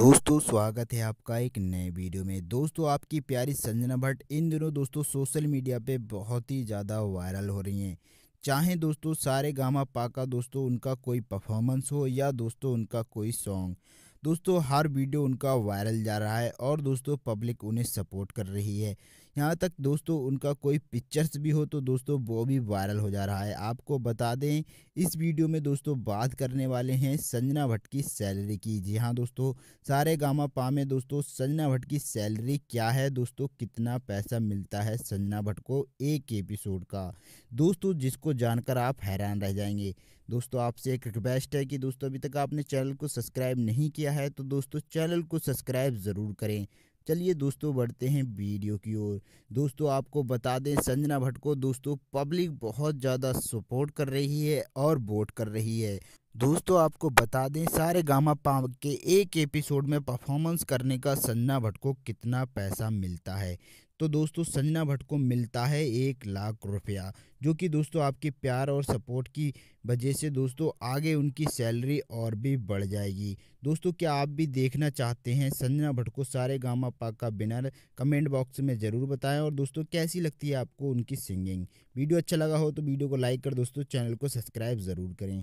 दोस्तों स्वागत है आपका एक नए वीडियो में दोस्तों आपकी प्यारी संजना भट्ट इन दिनों दोस्तों सोशल मीडिया पे बहुत ही ज़्यादा वायरल हो रही हैं चाहे दोस्तों सारे गामा पाका दोस्तों उनका कोई परफॉर्मेंस हो या दोस्तों उनका कोई सॉन्ग दोस्तों हर वीडियो उनका वायरल जा रहा है और दोस्तों पब्लिक उन्हें सपोर्ट कर रही है यहाँ तक दोस्तों उनका कोई पिक्चर्स भी हो तो दोस्तों वो भी वायरल हो जा रहा है आपको बता दें इस वीडियो में दोस्तों बात करने वाले हैं संजना भट्ट की सैलरी की जी हाँ दोस्तों सारे गामा पा में दोस्तों संजना भट्ट की सैलरी क्या है दोस्तों कितना पैसा मिलता है संजना भट्ट को एक एपिसोड का दोस्तों जिसको जानकर आप हैरान रह जाएंगे दोस्तों आपसे एक रिक्वेस्ट है कि दोस्तों अभी तक आपने चैनल को सब्सक्राइब नहीं किया है तो दोस्तों चैनल को सब्सक्राइब ज़रूर करें चलिए दोस्तों बढ़ते हैं वीडियो की ओर दोस्तों आपको बता दें संजना भट्ट को दोस्तों पब्लिक बहुत ज़्यादा सपोर्ट कर रही है और वोट कर रही है दोस्तों आपको बता दें सारे गामा पाव के एक एपिसोड में परफॉर्मेंस करने का सन्ना भट्ट को कितना पैसा मिलता है तो दोस्तों सन्ना भट्ट को मिलता है एक लाख रुपया जो कि दोस्तों आपके प्यार और सपोर्ट की वजह से दोस्तों आगे उनकी सैलरी और भी बढ़ जाएगी दोस्तों क्या आप भी देखना चाहते हैं संजना भट्ट को सारे गामा पाक का बिनर कमेंट बॉक्स में ज़रूर बताएं और दोस्तों कैसी लगती है आपको उनकी सिंगिंग वीडियो अच्छा लगा हो तो वीडियो को लाइक कर दोस्तों चैनल को सब्सक्राइब ज़रूर करें